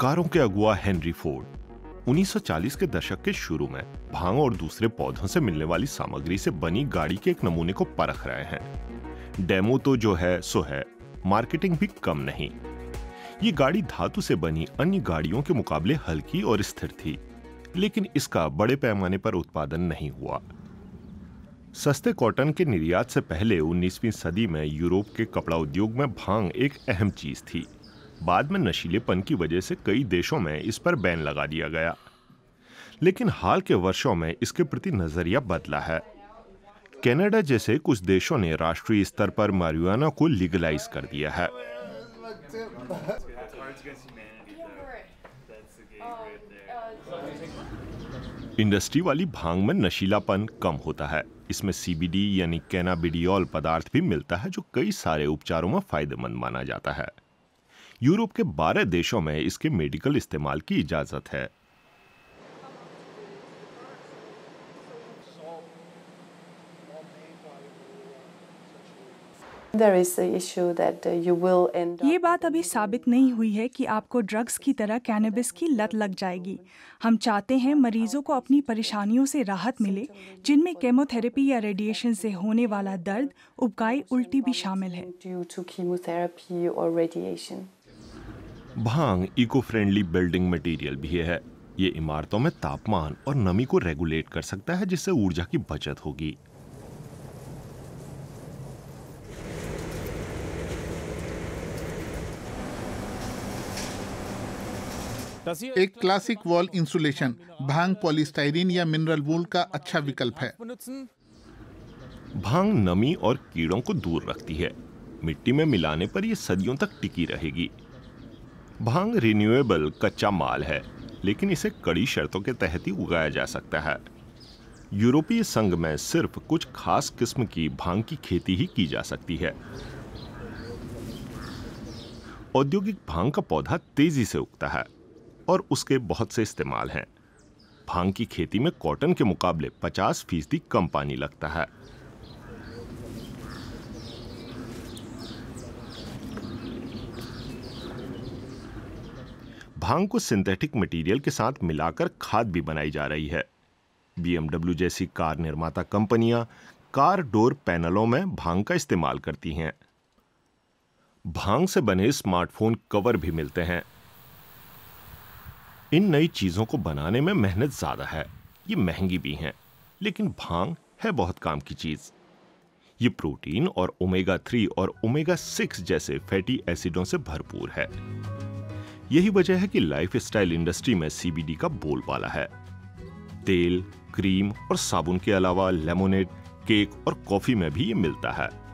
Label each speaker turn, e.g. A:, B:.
A: कारों के अगुआ हेनरी फोर्ड 1940 के दशक के शुरू में भांग और दूसरे पौधों से मिलने वाली सामग्री से बनी गाड़ी के एक नमूने को परख रहे हैं डेमो तो जो है सो है मार्केटिंग भी कम नहीं ये गाड़ी धातु से बनी अन्य गाड़ियों के मुकाबले हल्की और स्थिर थी लेकिन इसका बड़े पैमाने पर उत्पादन नहीं हुआ सस्ते कॉटन के निर्यात से पहले 19वीं सदी में यूरोप के कपड़ा उद्योग में भांग एक अहम चीज थी बाद में नशीलेपन की वजह से कई देशों में इस पर बैन लगा दिया गया लेकिन हाल के वर्षों में इसके प्रति नज़रिया बदला है कनाडा जैसे कुछ देशों ने राष्ट्रीय स्तर पर मारिजुआना को लीगलाइज कर दिया है इंडस्ट्री वाली भांग में नशीलापन कम होता है इसमें सीबीडी यानी कैनाबिडियोल पदार्थ भी मिलता है जो कई सारे उपचारों में फायदेमंद माना जाता है यूरोप के 12 देशों में इसके मेडिकल इस्तेमाल की इजाज़त है uh, ये बात अभी साबित नहीं हुई है कि आपको ड्रग्स की तरह कैनबिस की लत लग जाएगी हम चाहते हैं मरीजों को अपनी परेशानियों से राहत मिले जिनमें केमोथेरेपी या रेडिएशन से होने वाला दर्द उबकाई उल्टी भी शामिल है भांग इको फ्रेंडली बिल्डिंग मटेरियल भी है ये इमारतों में तापमान और नमी को रेगुलेट कर सकता है जिससे ऊर्जा की बचत होगी एक क्लासिक वॉल इंसुलेशन भांग पॉलिस्टाइरिन या मिनरल वूल का अच्छा विकल्प है भांग नमी और कीड़ों को दूर रखती है मिट्टी में मिलाने पर यह सदियों तक टिकी रहेगी भांग रिन्यूएबल कच्चा माल है लेकिन इसे कड़ी शर्तों के तहत ही उगाया जा सकता है यूरोपीय संघ में सिर्फ कुछ खास किस्म की भांग की खेती ही की जा सकती है औद्योगिक भांग का पौधा तेजी से उगता है और उसके बहुत से इस्तेमाल हैं भांग की खेती में कॉटन के मुकाबले 50 फीसदी कम पानी लगता है भांग को सिंथेटिक मटेरियल के साथ मिलाकर खाद भी बनाई जा रही है बीएमडब्ल्यू जैसी कार निर्माता कंपनियां कार डोर पैनलों में भांग का इस्तेमाल करती हैं भांग से बने स्मार्टफोन कवर भी मिलते हैं इन नई चीज़ों को बनाने में मेहनत ज़्यादा है ये महंगी भी हैं लेकिन भांग है बहुत काम की चीज़ ये प्रोटीन और ओमेगा थ्री और ओमेगा सिक्स जैसे फैटी एसिडों से भरपूर है यही वजह है कि लाइफस्टाइल इंडस्ट्री में सीबीडी का बोलबाला है तेल क्रीम और साबुन के अलावा लेमोनेड केक और कॉफी में भी ये मिलता है